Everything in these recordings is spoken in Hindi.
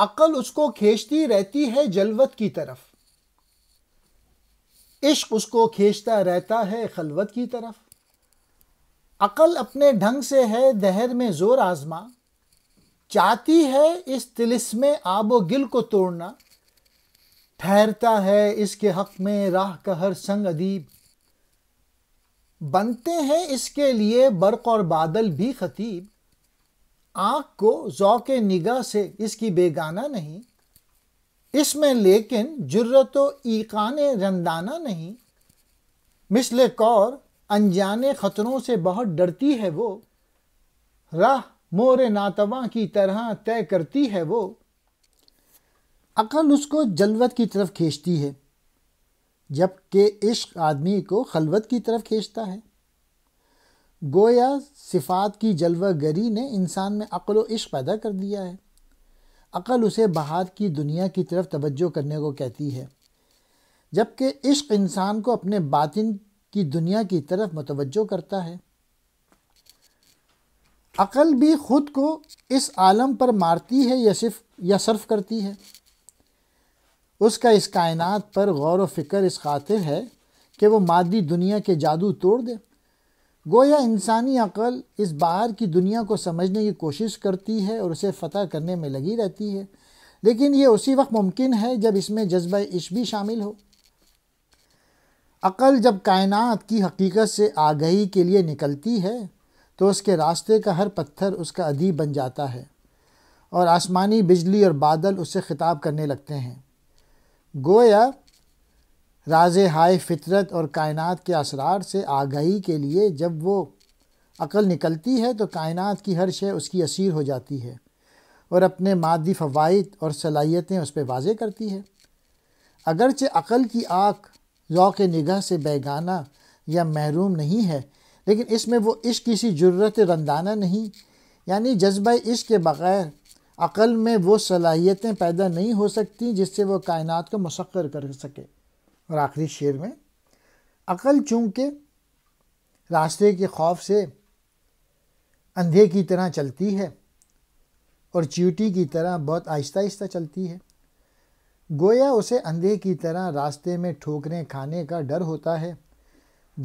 अकल उसको खींचती रहती है जलवत की तरफ इश्क उसको खींचता रहता है खलवत की तरफ अकल अपने ढंग से है दहर में ज़ोर आज़मा चाहती है इस तिलिस में आबो गिल को तोड़ना ठहरता है इसके हक में राह का हर संग अदीब बनते हैं इसके लिए बर्क और बादल भी खतीब आँख को जौक निगाह से इसकी बेगाना नहीं इसमें लेकिन जुर्रत ईकान रंदाना नहीं मिसल कौर अनजाने ख़तरों से बहुत डरती है वो राह मोर नातवा की तरह तय करती है वो अकल उसको जलवत की तरफ खींचती है जबकि इश्क आदमी को खलवत की तरफ खींचता है गोया सिफात की जलवा गरी ने इंसान में अक़ल व इश्क पैदा कर दिया है अक़ल उसे बहात की दुनिया की तरफ तवज्जो करने को कहती है जबकि इश्क इंसान को अपने बातिन की दुनिया की तरफ मतवजो करता है अक़ल भी ख़ुद को इस आलम पर मारती है या सिर्फ या सर्फ करती है उसका इस कायनात पर गौर व फिक्र इस खातिर है कि वो मादी दुनिया के जादू तोड़ दे गोया इंसानी अकल इस बाहर की दुनिया को समझने की कोशिश करती है और उसे फतह करने में लगी रहती है लेकिन ये उसी वक्त मुमकिन है जब इसमें जज्बा इश भी शामिल हो अकल जब कायनात की हकीकत से आगही के लिए निकलती है तो उसके रास्ते का हर पत्थर उसका अदीब बन जाता है और आसमानी बिजली और बादल उससे ख़िताब करने लगते हैं गोया राज हाय फितरत और कायनात के असरार से आगाही के लिए जब वो अकल निकलती है तो कायनात की हर शय उसकी असीर हो जाती है और अपने मादी फ़वाद और सलाहियतें उस पर वाजे करती है अगरचे अकल की आँख ज़ौक़ निगाह से बेगाना या महरूम नहीं है लेकिन इसमें वो इश्क किसी जरूरत रंदाना नहीं यानी जज्ब इश्क के बग़ैर अकल में वो सलाहियतें पैदा नहीं हो सकती जिससे वो कायनात को मशक्र कर सके और आखिरी शेर में अकल चूँकि रास्ते के खौफ से अंधे की तरह चलती है और चीटी की तरह बहुत आहिस्ता आहिस्ता चलती है गोया उसे अंधे की तरह रास्ते में ठोकरें खाने का डर होता है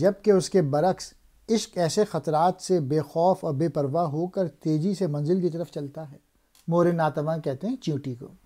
जबकि उसके बरक्स इश्क ऐसे ख़तरात से बेखौफ और बेपरवाह होकर तेज़ी से मंजिल की तरफ चलता है मोर नातवा कहते हैं चींटी को